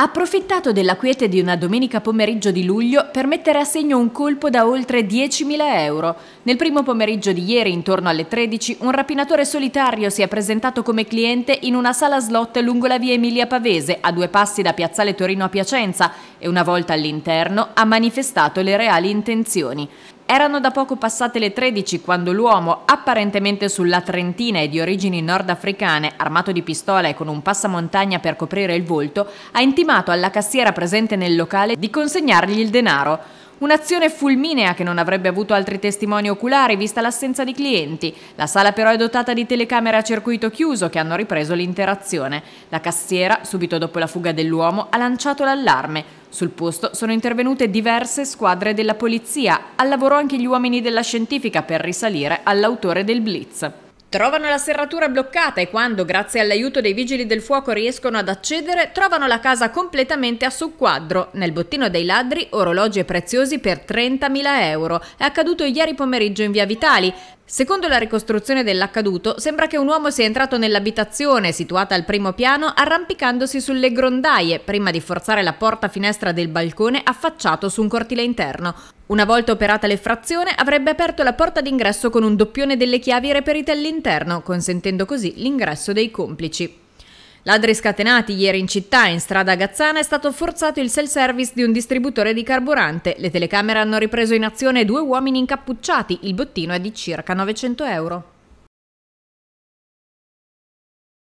ha approfittato della quiete di una domenica pomeriggio di luglio per mettere a segno un colpo da oltre 10.000 euro. Nel primo pomeriggio di ieri, intorno alle 13, un rapinatore solitario si è presentato come cliente in una sala slot lungo la via Emilia Pavese, a due passi da Piazzale Torino a Piacenza, e una volta all'interno ha manifestato le reali intenzioni. Erano da poco passate le 13 quando l'uomo, apparentemente sulla trentina e di origini nordafricane, armato di pistola e con un passamontagna per coprire il volto, ha intimato alla cassiera presente nel locale di consegnargli il denaro. Un'azione fulminea che non avrebbe avuto altri testimoni oculari vista l'assenza di clienti. La sala però è dotata di telecamere a circuito chiuso che hanno ripreso l'interazione. La cassiera, subito dopo la fuga dell'uomo, ha lanciato l'allarme. Sul posto sono intervenute diverse squadre della polizia, al lavoro anche gli uomini della scientifica per risalire all'autore del blitz. Trovano la serratura bloccata e quando, grazie all'aiuto dei vigili del fuoco, riescono ad accedere, trovano la casa completamente a soqquadro. Nel bottino dei ladri, orologi e preziosi per 30.000 euro. È accaduto ieri pomeriggio in via Vitali. Secondo la ricostruzione dell'accaduto, sembra che un uomo sia entrato nell'abitazione, situata al primo piano, arrampicandosi sulle grondaie, prima di forzare la porta-finestra del balcone affacciato su un cortile interno. Una volta operata l'effrazione avrebbe aperto la porta d'ingresso con un doppione delle chiavi reperite all'interno, consentendo così l'ingresso dei complici. Ladri scatenati ieri in città, in strada a Gazzana, è stato forzato il self-service di un distributore di carburante. Le telecamere hanno ripreso in azione due uomini incappucciati, il bottino è di circa 900 euro.